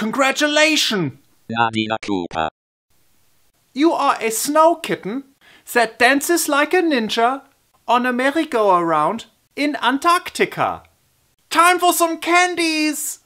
Congratulations! You are a snow kitten that dances like a ninja on a merry-go-round in Antarctica. Time for some candies!